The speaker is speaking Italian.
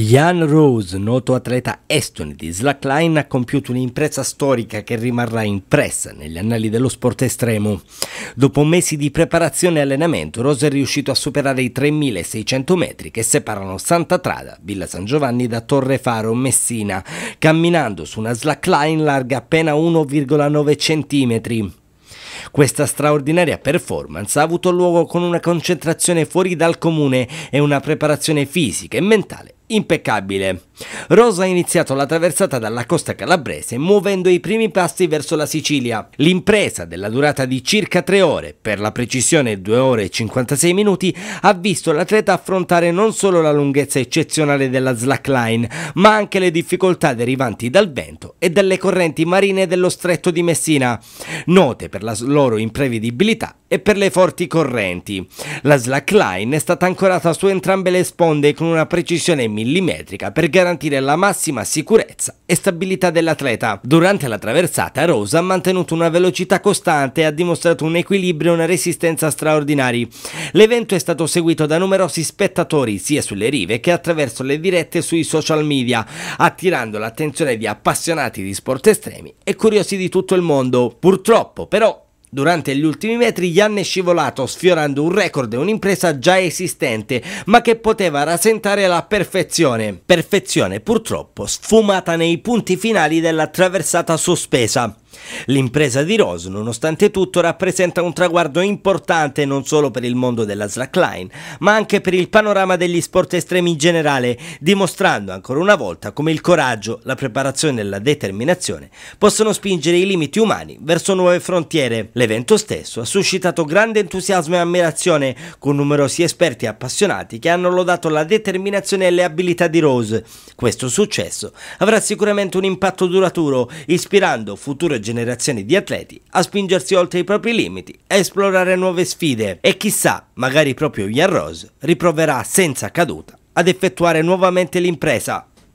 Jan Rose, noto atleta estone di slackline, ha compiuto un'impresa storica che rimarrà impressa negli annali dello sport estremo. Dopo mesi di preparazione e allenamento, Rose è riuscito a superare i 3600 metri che separano Santa Trada, Villa San Giovanni da Torre Faro, Messina, camminando su una slackline larga appena 1,9 cm. Questa straordinaria performance ha avuto luogo con una concentrazione fuori dal comune e una preparazione fisica e mentale impeccabile. Rosa ha iniziato la traversata dalla costa calabrese muovendo i primi passi verso la Sicilia. L'impresa, della durata di circa 3 ore, per la precisione 2 ore e 56 minuti, ha visto l'atleta affrontare non solo la lunghezza eccezionale della slackline, ma anche le difficoltà derivanti dal vento e dalle correnti marine dello stretto di Messina, note per la loro imprevedibilità e per le forti correnti. La slackline è stata ancorata su entrambe le sponde con una precisione millimetrica per garantire la massima sicurezza e stabilità dell'atleta. Durante la traversata Rosa ha mantenuto una velocità costante e ha dimostrato un equilibrio e una resistenza straordinari. L'evento è stato seguito da numerosi spettatori sia sulle rive che attraverso le dirette sui social media, attirando l'attenzione di appassionati di sport estremi e curiosi di tutto il mondo. Purtroppo però Durante gli ultimi metri Jan è scivolato sfiorando un record e un'impresa già esistente ma che poteva rasentare la perfezione. Perfezione purtroppo sfumata nei punti finali della traversata sospesa. L'impresa di Rose, nonostante tutto, rappresenta un traguardo importante non solo per il mondo della slackline, ma anche per il panorama degli sport estremi in generale, dimostrando ancora una volta come il coraggio, la preparazione e la determinazione possono spingere i limiti umani verso nuove frontiere. L'evento stesso ha suscitato grande entusiasmo e ammirazione, con numerosi esperti e appassionati che hanno lodato la determinazione e le abilità di Rose. Questo successo avrà sicuramente un impatto duraturo, ispirando future generazioni generazioni di atleti a spingersi oltre i propri limiti e esplorare nuove sfide e chissà, magari proprio Ian Rose riproverà senza caduta ad effettuare nuovamente l'impresa.